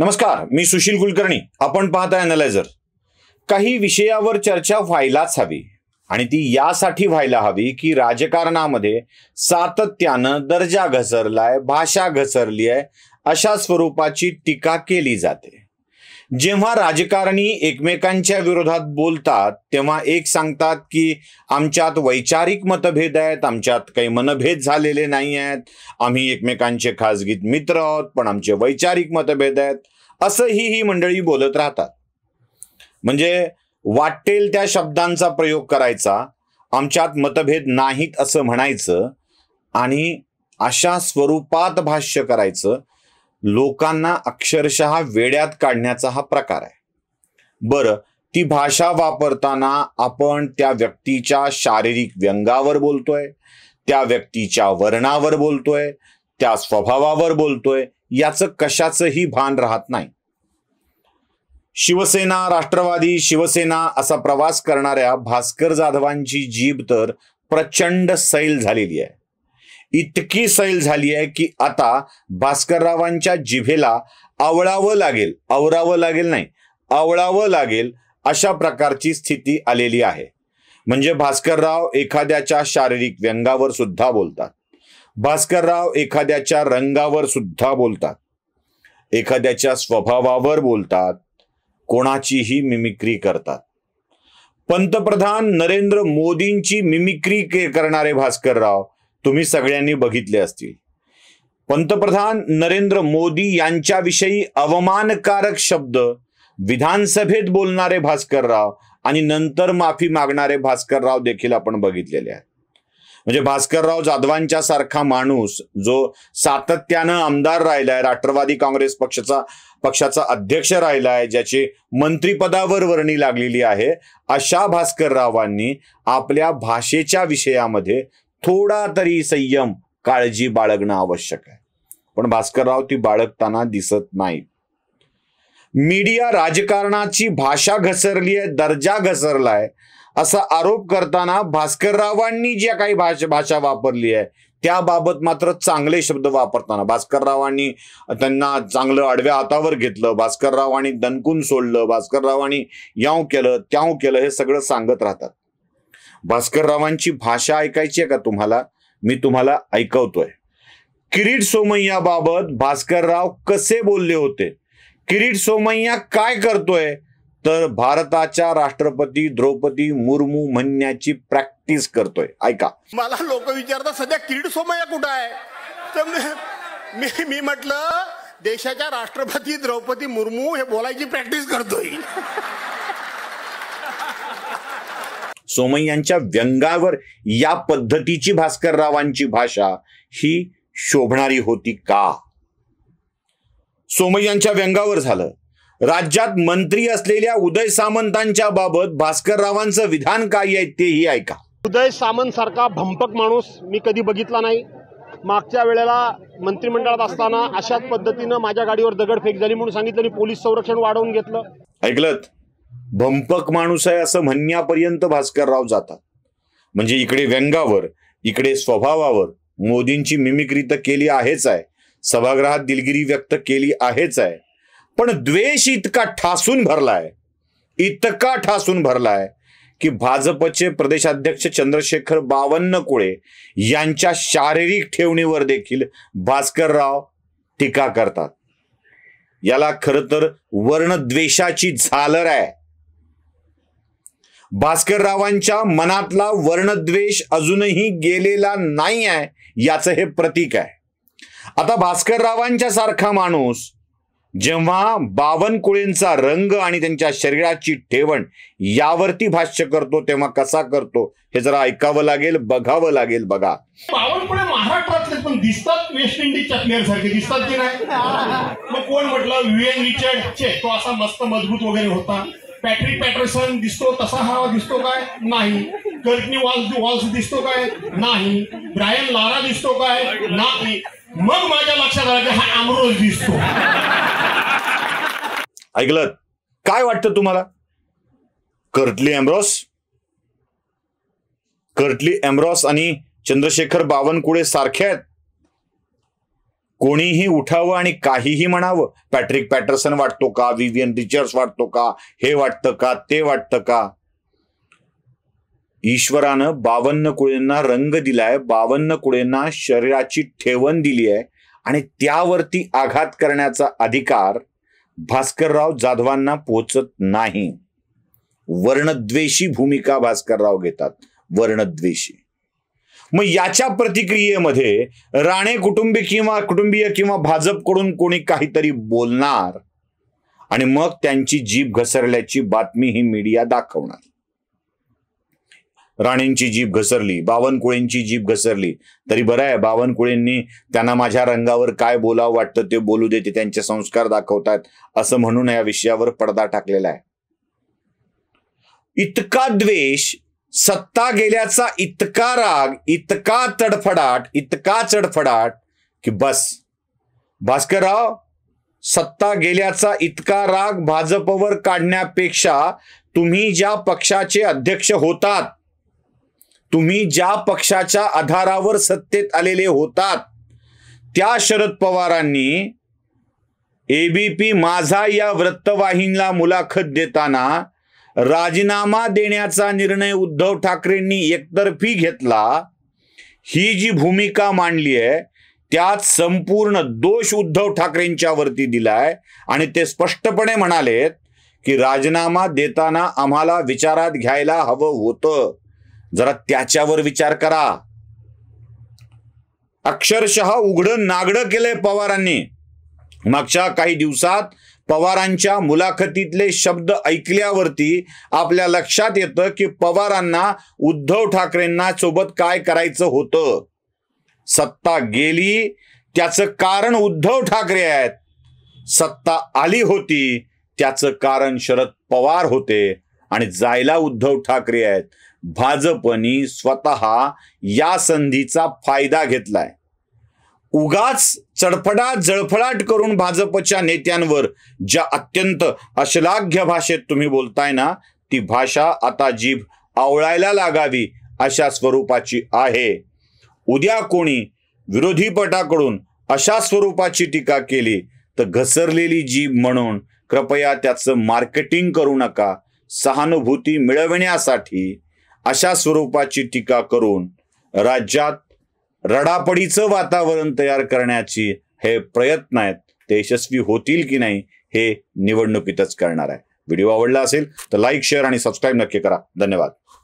नमस्कार मी सुशील कुलकर्णी आपण पाहता अनालायझर काही विषयावर चर्चा व्हायलाच हवी आणि ती यासाठी व्हायला हवी की राजकारणामध्ये सातत्यानं दर्जा घसरलाय भाषा घसरली आहे अशा स्वरूपाची टीका केली जाते जेव्हा राजकारणी एकमेकांच्या विरोधात बोलतात तेव्हा एक सांगतात की आमच्यात वैचारिक मतभेद आहेत आमच्यात काही मनभेद झालेले नाही आहेत आम्ही एकमेकांचे खासगीत मित्र आहोत पण आमचे वैचारिक मतभेद आहेत असंही ही मंडळी बोलत राहतात म्हणजे वाटेल त्या शब्दांचा प्रयोग करायचा आमच्यात मतभेद नाहीत असं म्हणायचं आणि अशा स्वरूपात भाष्य करायचं लोकांना अक्षरशः वेड्यात काढण्याचा हा प्रकार आहे बरं ती भाषा वापरताना आपण त्या व्यक्तीच्या शारीरिक व्यंगावर बोलतोय त्या व्यक्तीच्या वर्णावर बोलतोय त्या स्वभावावर बोलतोय याचं कशाचंही भान राहत नाही शिवसेना राष्ट्रवादी शिवसेना असा प्रवास करणाऱ्या भास्कर जाधवांची जीभ तर प्रचंड सैल झालेली आहे इतकी सैल झाली आहे की आता भास्कररावांच्या जिभेला आवळावं लागेल आवरावं लागेल नाही आवळावं लागेल अशा प्रकारची स्थिती आलेली आहे म्हणजे भास्करराव एखाद्याच्या शारीरिक व्यंगावर सुद्धा बोलतात भास्करराव एखाद्याच्या रंगावर सुद्धा बोलतात एखाद्याच्या स्वभावावर बोलतात कोणाचीही मिमिक्री करतात पंतप्रधान नरेंद्र मोदींची मिमिक्री करणारे भास्करराव तुम्ही सगळ्यांनी बघितले असतील पंतप्रधान नरेंद्र मोदी यांच्याविषयी अवमानकारक शब्द विधानसभेत बोलणारे भास्करराव आणि नंतर माफी मागणारे भास्करराव देखील आपण बघितलेले आहेत म्हणजे भास्करराव जाधवांच्या सारखा माणूस जो सातत्यानं आमदार राहिलाय राष्ट्रवादी काँग्रेस पक्षाचा पक्षाचा अध्यक्ष राहिलाय ज्याची मंत्रीपदावर वर्णी लागलेली आहे अशा भास्कररावांनी आपल्या भाषेच्या विषयामध्ये थोडा तरी संयम काळजी बाळगणं आवश्यक आहे पण भास्करराव ती बाळगताना दिसत नाही मीडिया राजकारणाची भाषा घसरली आहे दर्जा घसरलाय असा आरोप करताना भास्कररावांनी ज्या काही भाषा भाषा वापरली आहे त्याबाबत मात्र चांगले शब्द वापरताना भास्कररावांनी त्यांना चांगलं आडव्या हातावर घेतलं भास्कररावांनी दणकून सोडलं भास्कररावांनी याव केलं त्याव केलं हे सगळं सांगत राहतात भास्कररावांची भाषा ऐकायची आहे का तुम्हाला मी तुम्हाला ऐकवतोय किरीट सोमय्याबाबत भास्करराव कसे बोलले होते किरीट सोमय्या काय करतोय तर भारताच्या राष्ट्रपती द्रौपदी मुर्मू म्हणण्याची प्रॅक्टिस करतोय ऐका मला लोक विचारतात सध्या किरीट सोमय्या कुठं आहे तर मी मी म्हटलं देशाच्या राष्ट्रपती द्रौपदी मुर्मू हे बोलायची प्रॅक्टिस करतोय सोमय्यांच्या व्यंगावर या पद्धतीची भास्कररावांची भाषा ही शोभणारी होती का सोमय्यांच्या व्यंगावर झालं राज्यात मंत्री असलेल्या उदय सामंतांच्या बाबत भास्कररावांचं विधान काय आहे तेही ऐका उदय सामंत सारखा भंपक माणूस मी कधी बघितला नाही मागच्या वेळेला मंत्रिमंडळात असताना अशाच पद्धतीनं माझ्या गाडीवर दगडफेक झाली म्हणून सांगितलं पोलीस संरक्षण वाढवून घेतलं ऐकलं भंपक माणूस आहे असं म्हणण्यापर्यंत भास्करराव जातात म्हणजे इकडे व्यंगावर इकडे स्वभावावर मोदींची मिमिक्री तर केली आहेच आहे सभागृहात दिलगिरी व्यक्त केली आहेच आहे पण द्वेष इतका ठासून भरलाय इतका ठासून भरलाय की भाजपचे प्रदेशाध्यक्ष चंद्रशेखर बावन्नकुळे यांच्या शारीरिक ठेवणीवर देखील भास्करराव टीका करतात याला खरं तर वर्णद्वेषाची झालर आहे भास्कररावांच्या मनातला वर्णद्वेष अजूनही गेलेला नाही आहे याचं हे प्रतीक आहे आता भास्कररावांच्या सारखा माणूस जेव्हा बावनकुळेंचा रंग आणि त्यांच्या शरीराची ठेवण यावरती भाष्य करतो तेव्हा कसा करतो हे जरा ऐकावं लागेल बघावं लागेल बघा बावनकुळे महाराष्ट्रातले पण दिसतात वेस्ट इंडिजच्या प्लेअर सारखे दिसतात की नाही मग कोण म्हटलं विवेन e तो असा मस्त मजबूत वगैरे होता पॅट्रिक पॅटरसन दिसतो तसा हा दिसतो काय नाही कर्टनी वॉल्स वॉल्स दिसतो काय नाही ब्रायन लारा दिसतो काय नाही मग माझ्या लक्षात आलं की हा अमरोज दिसतो ऐकलं काय वाटतं तुम्हाला कर्टली एम्ब्रॉस कर्टली एम्ब्रॉस आणि चंद्रशेखर बावनकुळे सारखे आहेत कोणीही उठावं आणि काहीही म्हणावं पॅट्रिक पॅटरसन वाटतो का विवियन रिचर्स वाटतो का हे वाटतं का ते वाटतं का ईश्वरानं बावन्न कुळेंना रंग दिलाय बावन्न कुळेंना शरीराची ठेवण दिली आहे आणि त्यावरती आघात करण्याचा अधिकार भास्करराव जाधवांना पोहोचत नाही वर्णद्वेषी भूमिका भास्करराव घेतात वर्णद्वेषी मग याच्या प्रतिक्रियेमध्ये राणे कुटुंबी किंवा कुटुंबीय किंवा भाजपकडून कोणी काहीतरी बोलणार आणि मग त्यांची जीभ घसरल्याची बातमी ही मीडिया दाखवणार राणेंची जीभ घसरली बावनकुळेंची जीभ घसरली तरी बरं आहे बावनकुळेंनी त्यांना माझ्या रंगावर काय बोलावं वाटतं ते बोलू देते त्यांचे संस्कार दाखवतात असं म्हणून या विषयावर पडदा टाकलेला आहे इतका द्वेष सत्ता गेल्याचा इतका राग इतका तडफडाट इतका चडफडाट की बस भास्करराव सत्ता गेल्याचा इतका राग भाजपवर काढण्यापेक्षा तुम्ही ज्या पक्षाचे अध्यक्ष होतात तुम्ही ज्या पक्षाच्या आधारावर सत्तेत आलेले होतात त्या शरद पवारांनी एबीपी माझा या वृत्तवाहिनीला मुलाखत देताना राजीनामा देण्याचा निर्णय उद्धव ठाकरेंनी एकतर्फी घेतला ही जी भूमिका मांडली आहे त्यात संपूर्ण दोष उद्धव ठाकरेंच्यावरती दिलाय आणि ते स्पष्टपणे म्हणालेत की राजीनामा देताना आम्हाला विचारात घ्यायला हवं होतं जरा त्याच्यावर विचार करा अक्षरशः उघडं नागडं केलंय पवारांनी मागच्या काही दिवसात पवारांच्या मुलाखतीतले शब्द ऐकल्यावरती आपल्या लक्षात येतं की पवारांना उद्धव ठाकरेंना सोबत काय करायचं होतं सत्ता गेली त्याचं कारण उद्धव ठाकरे आहेत सत्ता आली होती त्याचं कारण शरद पवार होते आणि जायला उद्धव ठाकरे आहेत भाजपनी स्वतः या संधीचा फायदा घेतलाय उगाच चडफडा जळफळाट करून भाजपच्या नेत्यांवर ज्या अत्यंत अश्लाघ्य भाषेत तुम्ही बोलताय ना ती भाषा आता जीभ आवळायला लागावी अशा स्वरूपाची आहे उद्या कोणी विरोधी पटाकडून अशा स्वरूपाची टीका केली तर घसरलेली जीभ म्हणून कृपया त्याचं मार्केटिंग करू नका सहानुभूती मिळविण्यासाठी अशा स्वरूपाची टीका करून राज्यात रडापडीचं वातावरण तयार करण्याची हे प्रयत्न आहेत ते यशस्वी होतील की नाही हे निवडणुकीतच करणार आहे व्हिडिओ आवडला असेल तर लाईक शेअर आणि सबस्क्राईब नक्की करा धन्यवाद